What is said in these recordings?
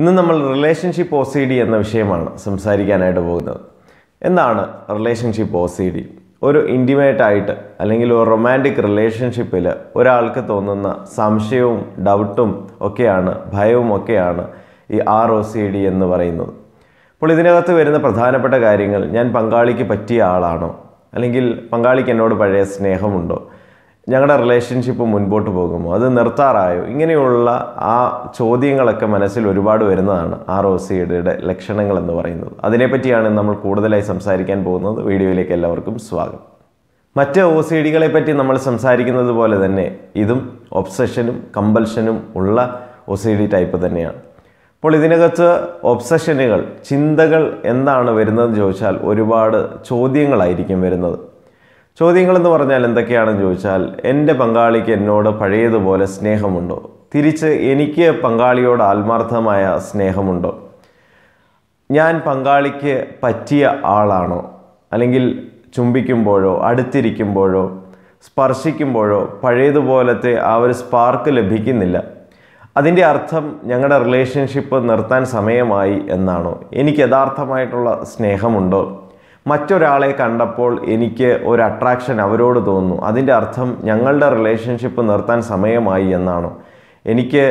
ഇന്ന് നമ്മൾ relationship O C D എന്ന വിഷയമാണ് സംസാരിക്കാനായിട്ട് പോകുന്നത് എന്താണ് റിലേഷൻഷിപ്പ് ഒ സി ഡി ഒരു ആയിട്ട് അല്ലെങ്കിൽ ഒരു റൊമാൻറ്റിക് റിലേഷൻഷിപ്പിൽ ഒരാൾക്ക് തോന്നുന്ന സംശയവും ഡൗട്ടും ഒക്കെയാണ് ഭയവും ഒക്കെയാണ് ഈ ആർ ഒ സി ഡി എന്ന് പറയുന്നത് അപ്പോൾ ഇതിനകത്ത് വരുന്ന പ്രധാനപ്പെട്ട കാര്യങ്ങൾ ഞാൻ പങ്കാളിക്ക് പറ്റിയ ആളാണോ അല്ലെങ്കിൽ പങ്കാളിക്ക് എന്നോട് പഴയ സ്നേഹമുണ്ടോ ഞങ്ങളുടെ റിലേഷൻഷിപ്പ് മുൻപോട്ട് പോകുമോ അത് നിർത്താറായോ ഇങ്ങനെയുള്ള ആ ചോദ്യങ്ങളൊക്കെ മനസ്സിൽ ഒരുപാട് വരുന്നതാണ് ആർ ഒ സിയുടെ ലക്ഷണങ്ങൾ എന്ന് പറയുന്നത് അതിനെപ്പറ്റിയാണ് നമ്മൾ കൂടുതലായി സംസാരിക്കാൻ പോകുന്നത് വീഡിയോയിലേക്ക് എല്ലാവർക്കും സ്വാഗതം മറ്റ് ഒ സി ഡികളെ പറ്റി നമ്മൾ സംസാരിക്കുന്നത് പോലെ തന്നെ ഇതും ഒബ്സഷനും കമ്പൽഷനും ഉള്ള ഒ സി ഡി ടൈപ്പ് തന്നെയാണ് അപ്പോൾ ഇതിനകത്ത് ഒബ്സഷനുകൾ ചിന്തകൾ എന്താണ് വരുന്നതെന്ന് ചോദിച്ചാൽ ഒരുപാട് ചോദ്യങ്ങളായിരിക്കും വരുന്നത് ചോദ്യങ്ങളെന്ന് പറഞ്ഞാൽ എന്തൊക്കെയാണെന്ന് ചോദിച്ചാൽ എൻ്റെ പങ്കാളിക്ക് എന്നോട് പഴയതുപോലെ സ്നേഹമുണ്ടോ തിരിച്ച് എനിക്ക് പങ്കാളിയോട് ആത്മാർത്ഥമായ സ്നേഹമുണ്ടോ ഞാൻ പങ്കാളിക്ക് പറ്റിയ ആളാണോ അല്ലെങ്കിൽ ചുംബിക്കുമ്പോഴോ അടുത്തിരിക്കുമ്പോഴോ സ്പർശിക്കുമ്പോഴോ പഴയതുപോലത്തെ ആ ഒരു സ്പാർക്ക് ലഭിക്കുന്നില്ല അതിൻ്റെ അർത്ഥം ഞങ്ങളുടെ റിലേഷൻഷിപ്പ് നിർത്താൻ സമയമായി എന്നാണോ എനിക്ക് യഥാർത്ഥമായിട്ടുള്ള സ്നേഹമുണ്ടോ മറ്റൊരാളെ കണ്ടപ്പോൾ എനിക്ക് ഒരു അട്രാക്ഷൻ അവരോട് തോന്നുന്നു അതിൻ്റെ അർത്ഥം ഞങ്ങളുടെ റിലേഷൻഷിപ്പ് നിർത്താൻ സമയമായി എന്നാണോ എനിക്ക്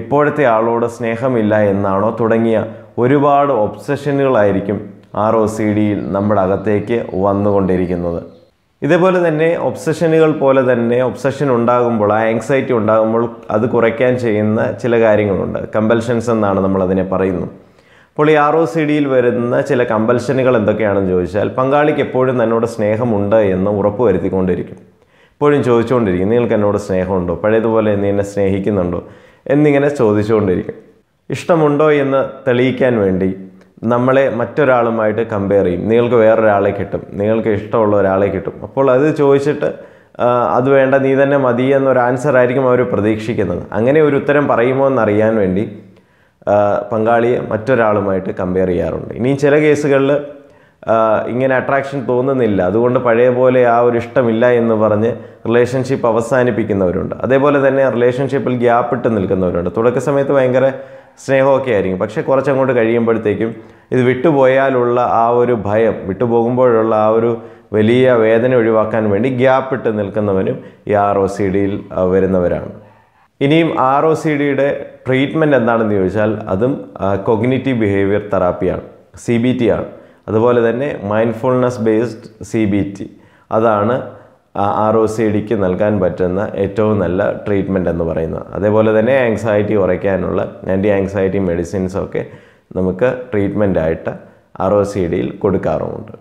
ഇപ്പോഴത്തെ ആളോട് സ്നേഹമില്ല എന്നാണോ തുടങ്ങിയ ഒരുപാട് ഒബ്സഷനുകളായിരിക്കും ആർ ഒ സി ഡിയിൽ നമ്മുടെ അകത്തേക്ക് വന്നുകൊണ്ടിരിക്കുന്നത് ഇതേപോലെ തന്നെ ഒബ്സഷനുകൾ പോലെ തന്നെ ഒബ്സഷൻ ഉണ്ടാകുമ്പോൾ ആ ആങ്സൈറ്റി ഉണ്ടാകുമ്പോൾ അത് കുറയ്ക്കാൻ ചെയ്യുന്ന ചില കാര്യങ്ങളുണ്ട് കമ്പൽഷൻസ് എന്നാണ് നമ്മളതിനെ പറയുന്നത് അപ്പോൾ ഈ ആർ ഒ സി ഡിയിൽ വരുന്ന ചില കമ്പൽഷനുകൾ എന്തൊക്കെയാണെന്ന് ചോദിച്ചാൽ പങ്കാളിക്ക് എപ്പോഴും എന്നോട് സ്നേഹമുണ്ട് എന്ന് ഉറപ്പുവരുത്തിക്കൊണ്ടിരിക്കും എപ്പോഴും ചോദിച്ചുകൊണ്ടിരിക്കും നിങ്ങൾക്ക് എന്നോട് സ്നേഹമുണ്ടോ പഴയതുപോലെ നീ എന്നെ സ്നേഹിക്കുന്നുണ്ടോ എന്നിങ്ങനെ ചോദിച്ചുകൊണ്ടിരിക്കും ഇഷ്ടമുണ്ടോ എന്ന് തെളിയിക്കാൻ വേണ്ടി നമ്മളെ മറ്റൊരാളുമായിട്ട് കമ്പയർ ചെയ്യും നിങ്ങൾക്ക് വേറൊരാളെ കിട്ടും നിങ്ങൾക്ക് ഇഷ്ടമുള്ള ഒരാളെ കിട്ടും അപ്പോൾ അത് ചോദിച്ചിട്ട് അത് വേണ്ട നീ തന്നെ മതി എന്നൊരു ആൻസർ ആയിരിക്കും അവർ പ്രതീക്ഷിക്കുന്നത് അങ്ങനെ ഒരു ഉത്തരം പറയുമോ എന്നറിയാൻ വേണ്ടി പങ്കാളിയെ മറ്റൊരാളുമായിട്ട് കമ്പയർ ചെയ്യാറുണ്ട് ഇനിയും ചില കേസുകളിൽ ഇങ്ങനെ അട്രാക്ഷൻ തോന്നുന്നില്ല അതുകൊണ്ട് പഴയ പോലെ ആ ഒരു ഇഷ്ടമില്ല എന്ന് പറഞ്ഞ് റിലേഷൻഷിപ്പ് അവസാനിപ്പിക്കുന്നവരുണ്ട് അതേപോലെ തന്നെ റിലേഷൻഷിപ്പിൽ ഗ്യാപ്പ് ഇട്ട് നിൽക്കുന്നവരുണ്ട് തുടക്ക സമയത്ത് ഭയങ്കര സ്നേഹമൊക്കെ ആയിരിക്കും പക്ഷേ കുറച്ചങ്ങോട്ട് കഴിയുമ്പോഴത്തേക്കും ഇത് വിട്ടുപോയാലുള്ള ആ ഒരു ഭയം വിട്ടുപോകുമ്പോഴുള്ള ആ ഒരു വലിയ വേദന ഒഴിവാക്കാൻ വേണ്ടി ഗ്യാപ്പ് ഇട്ട് നിൽക്കുന്നവനും ഈ ആർ ഒ സി ഡിയിൽ വരുന്നവരാണ് ഇനിയും ആർ ഒ സി ഡിയുടെ ട്രീറ്റ്മെൻറ്റ് എന്താണെന്ന് ചോദിച്ചാൽ അതും കൊഗ്നിറ്റീവ് ബിഹേവിയർ തെറാപ്പിയാണ് സി ബി ടി ആണ് അതുപോലെ തന്നെ mindfulness based C B T അതാണ് ആർ ഒ സി ഡിക്ക് നൽകാൻ പറ്റുന്ന ഏറ്റവും നല്ല ട്രീറ്റ്മെൻ്റ് എന്ന് പറയുന്നത് അതേപോലെ തന്നെ ആങ്സൈറ്റി കുറയ്ക്കാനുള്ള ആൻറ്റി ആങ്സൈറ്റി മെഡിസിൻസൊക്കെ നമുക്ക് ട്രീറ്റ്മെൻറ്റായിട്ട് ആർ ഒ സി ഡിയിൽ കൊടുക്കാറുമുണ്ട്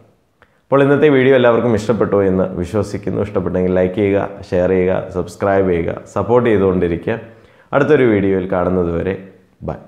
അപ്പോൾ ഇന്നത്തെ വീഡിയോ എല്ലാവർക്കും ഇഷ്ടപ്പെട്ടു എന്ന് വിശ്വസിക്കുന്നു ഇഷ്ടപ്പെട്ടെങ്കിൽ ലൈക്ക് ചെയ്യുക ഷെയർ ചെയ്യുക സബ്സ്ക്രൈബ് ചെയ്യുക സപ്പോർട്ട് ചെയ്തുകൊണ്ടിരിക്കുക അടുത്തൊരു വീഡിയോയിൽ കാണുന്നതുവരെ ബൈ